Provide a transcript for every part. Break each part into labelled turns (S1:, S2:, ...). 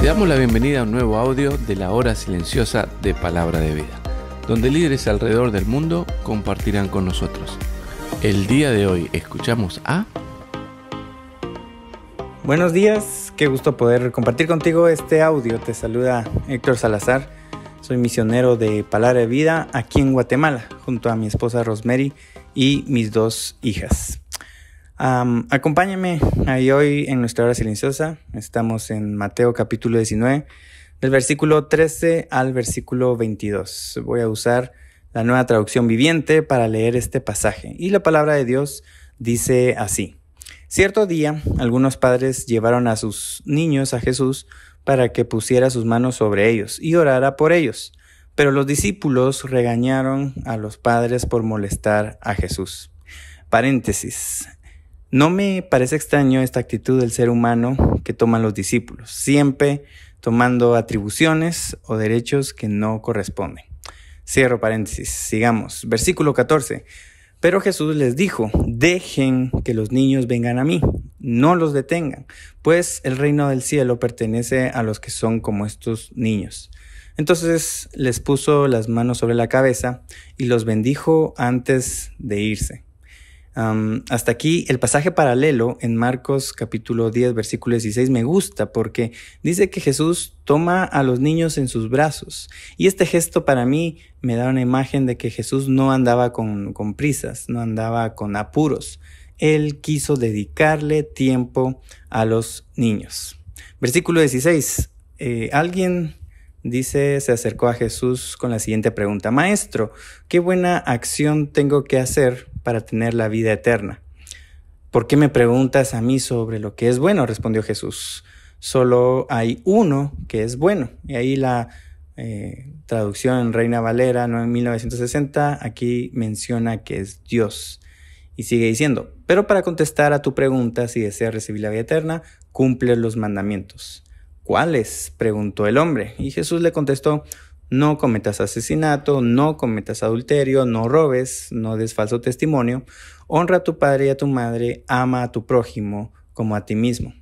S1: Te damos la bienvenida a un nuevo audio de la hora silenciosa de Palabra de Vida, donde líderes alrededor del mundo compartirán con nosotros. El día de hoy escuchamos a... Buenos días, qué gusto poder compartir contigo este audio. Te saluda Héctor Salazar, soy misionero de Palabra de Vida aquí en Guatemala, junto a mi esposa Rosemary y mis dos hijas acompáñame ahí hoy en nuestra hora silenciosa. Estamos en Mateo capítulo 19, del versículo 13 al versículo 22. Voy a usar la nueva traducción viviente para leer este pasaje. Y la palabra de Dios dice así. Cierto día, algunos padres llevaron a sus niños a Jesús para que pusiera sus manos sobre ellos y orara por ellos. Pero los discípulos regañaron a los padres por molestar a Jesús. Paréntesis. No me parece extraño esta actitud del ser humano que toman los discípulos, siempre tomando atribuciones o derechos que no corresponden. Cierro paréntesis, sigamos. Versículo 14. Pero Jesús les dijo, dejen que los niños vengan a mí, no los detengan, pues el reino del cielo pertenece a los que son como estos niños. Entonces les puso las manos sobre la cabeza y los bendijo antes de irse hasta aquí el pasaje paralelo en Marcos capítulo 10, versículo 16 me gusta porque dice que Jesús toma a los niños en sus brazos. Y este gesto para mí me da una imagen de que Jesús no andaba con, prisas, no andaba con apuros. Él quiso dedicarle tiempo a los niños. Versículo 16. Eh, alguien dice, se acercó a Jesús con la siguiente pregunta. Maestro, ¿qué buena acción tengo que hacer para tener la vida eterna. ¿Por qué me preguntas a mí sobre lo que es bueno? respondió Jesús. Solo hay uno que es bueno. Y ahí la eh, traducción en Reina Valera, no en 1960, aquí menciona que es Dios. Y sigue diciendo, pero para contestar a tu pregunta si deseas recibir la vida eterna, cumple los mandamientos. ¿Cuáles? preguntó el hombre. Y Jesús le contestó, no cometas asesinato, no cometas adulterio, no robes, no des falso testimonio, honra a tu padre y a tu madre, ama a tu prójimo como a ti mismo.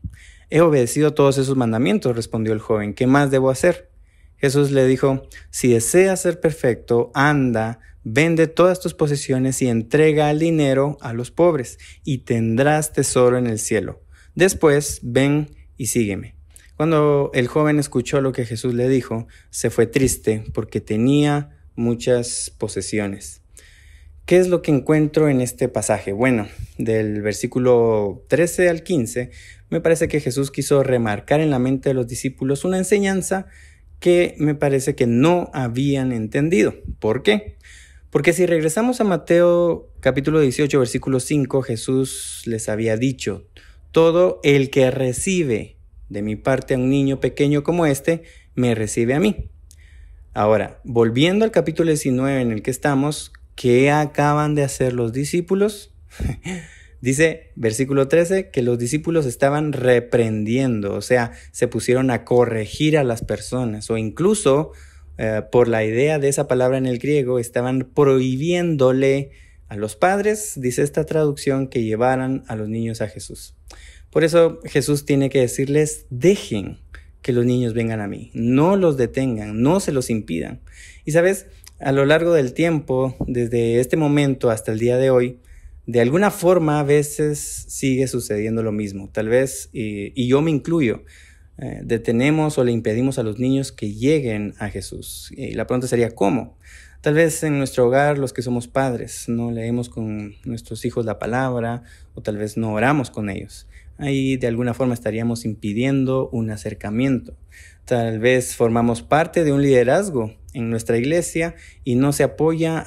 S1: He obedecido todos esos mandamientos, respondió el joven, ¿qué más debo hacer? Jesús le dijo, si deseas ser perfecto, anda, vende todas tus posesiones y entrega el dinero a los pobres, y tendrás tesoro en el cielo. Después, ven y sígueme. Cuando el joven escuchó lo que Jesús le dijo, se fue triste porque tenía muchas posesiones. ¿Qué es lo que encuentro en este pasaje? Bueno, del versículo 13 al 15, me parece que Jesús quiso remarcar en la mente de los discípulos una enseñanza que me parece que no habían entendido. ¿Por qué? Porque si regresamos a Mateo capítulo 18, versículo 5, Jesús les había dicho, todo el que recibe de mi parte a un niño pequeño como este, me recibe a mí. Ahora, volviendo al capítulo 19 en el que estamos, ¿qué acaban de hacer los discípulos? Dice versículo 13 que los discípulos estaban reprendiendo, o sea, se pusieron a corregir a las personas o incluso eh, por la idea de esa palabra en el griego estaban prohibiéndole a los padres, dice esta traducción, que llevaran a los niños a Jesús. Por eso Jesús tiene que decirles, dejen que los niños vengan a mí, no los detengan, no se los impidan. Y sabes, a lo largo del tiempo, desde este momento hasta el día de hoy, de alguna forma a veces sigue sucediendo lo mismo. Tal vez, y, yo me incluyo, eh, detenemos o le impedimos a los niños que lleguen a Jesús. Y la pregunta sería, ¿cómo? Tal vez en nuestro hogar, los que somos padres, no leemos con nuestros hijos la palabra o tal vez no oramos con ellos ahí de alguna forma estaríamos impidiendo un acercamiento. Tal vez formamos parte de un liderazgo en nuestra iglesia y no se apoya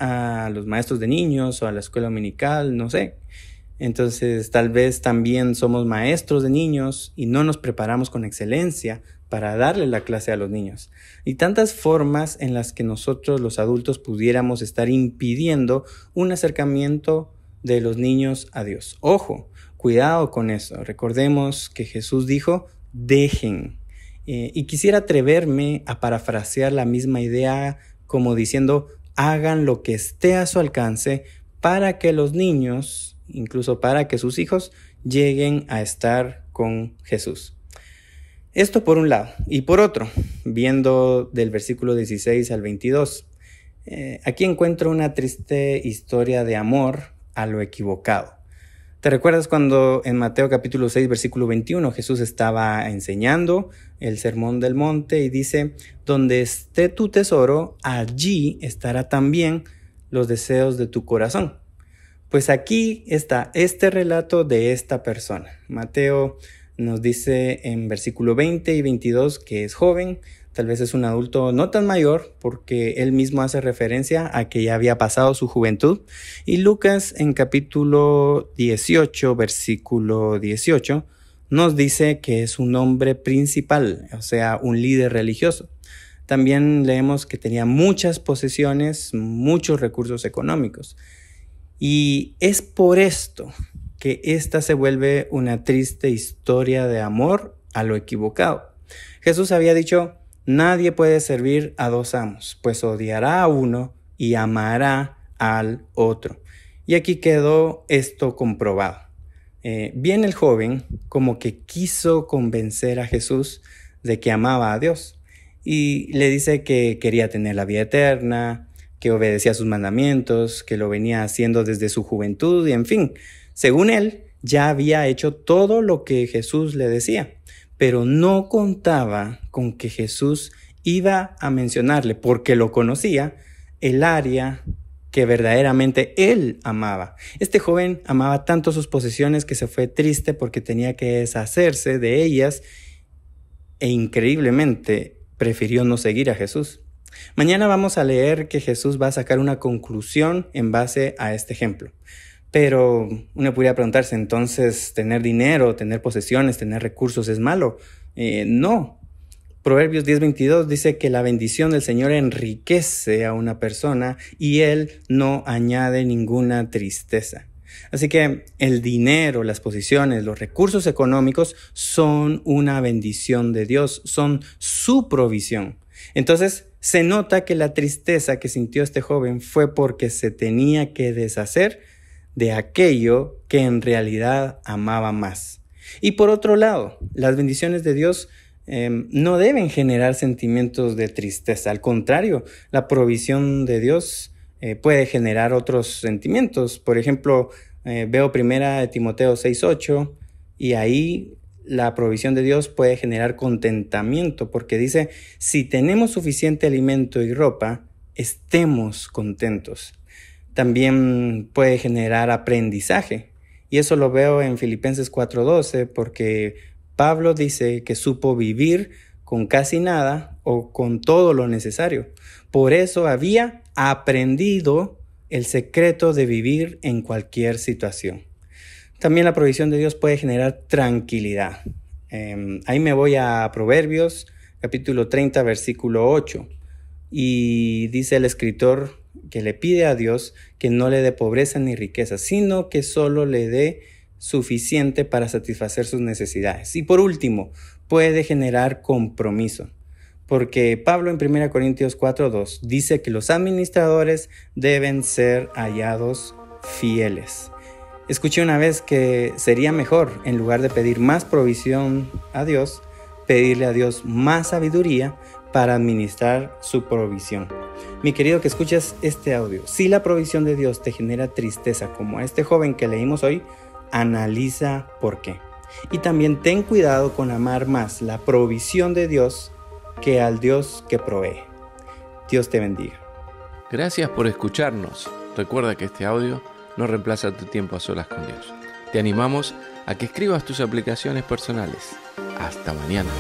S1: a los maestros de niños o a la escuela dominical, no sé. Entonces tal vez también somos maestros de niños y no nos preparamos con excelencia para darle la clase a los niños. Y tantas formas en las que nosotros los adultos pudiéramos estar impidiendo un acercamiento de los niños a Dios. Ojo, Cuidado con eso. Recordemos que Jesús dijo, dejen. Eh, y quisiera atreverme a parafrasear la misma idea como diciendo, hagan lo que esté a su alcance para que los niños, incluso para que sus hijos, lleguen a estar con Jesús. Esto por un lado. Y por otro, viendo del versículo 16 al 22, eh, aquí encuentro una triste historia de amor a lo equivocado. ¿Te recuerdas cuando en Mateo capítulo 6, versículo 21, Jesús estaba enseñando el sermón del monte y dice, donde esté tu tesoro, allí estará también los deseos de tu corazón? Pues aquí está este relato de esta persona. Mateo nos dice en versículo 20 y 22 que es joven, tal vez es un adulto no tan mayor porque él mismo hace referencia a que ya había pasado su juventud. Y Lucas en capítulo 18, versículo 18, nos dice que es un hombre principal, o sea, un líder religioso. También leemos que tenía muchas posesiones, muchos recursos económicos. Y es por esto que esta se vuelve una triste historia de amor a lo equivocado. Jesús había dicho, nadie puede servir a dos amos, pues odiará a uno y amará al otro. Y aquí quedó esto comprobado. Eh, bien el joven como que quiso convencer a Jesús de que amaba a Dios y le dice que quería tener la vida eterna, que obedecía sus mandamientos, que lo venía haciendo desde su juventud y en fin, según él, ya había hecho todo lo que Jesús le decía, pero no contaba con que Jesús iba a mencionarle, porque lo conocía, el área que verdaderamente él amaba. Este joven amaba tanto sus posesiones que se fue triste porque tenía que deshacerse de ellas e increíblemente prefirió no seguir a Jesús. Mañana vamos a leer que Jesús va a sacar una conclusión en base a este ejemplo. Pero uno podría preguntarse, entonces, ¿tener dinero, tener posesiones, tener recursos es malo? Eh, no. Proverbios 10:22 dice que la bendición del Señor enriquece a una persona y Él no añade ninguna tristeza. Así que el dinero, las posiciones, los recursos económicos son una bendición de Dios, son su provisión. Entonces, se nota que la tristeza que sintió este joven fue porque se tenía que deshacer de aquello que en realidad amaba más. Y por otro lado, las bendiciones de Dios em, no deben generar sentimientos de tristeza. Al contrario, la provisión de Dios eh, puede generar otros sentimientos. Por ejemplo, eh, veo primera de Timoteo 6.8 y ahí la provisión de Dios puede generar contentamiento porque dice, si tenemos suficiente alimento y ropa, estemos contentos también puede generar aprendizaje. Y eso lo veo en Filipenses 4:12 porque Pablo dice que supo vivir con casi nada o con todo lo necesario. Por eso había aprendido el secreto de vivir en cualquier situación. También la provisión de Dios puede generar tranquilidad. Em, ahí me voy a Proverbios capítulo 30 versículo 8 y dice el escritor que le pide a Dios que no le dé pobreza ni riqueza, sino que solo le dé suficiente para satisfacer sus necesidades. Y por último, puede generar compromiso, porque Pablo en 1 Corintios 4:2 dice que los administradores deben ser hallados fieles. Escuché una vez que sería mejor, en lugar de pedir más provisión a Dios, pedirle a Dios más sabiduría para administrar su provisión. Mi querido que escuchas este audio, si la provisión de Dios te genera tristeza como a este joven que leímos hoy, analiza por qué. Y también ten cuidado con amar más la provisión de Dios que al Dios que provee. Dios te bendiga. Gracias por escucharnos. Recuerda que este audio no reemplaza tu tiempo a solas con Dios. Te animamos a que escribas tus aplicaciones personales. Hasta mañana.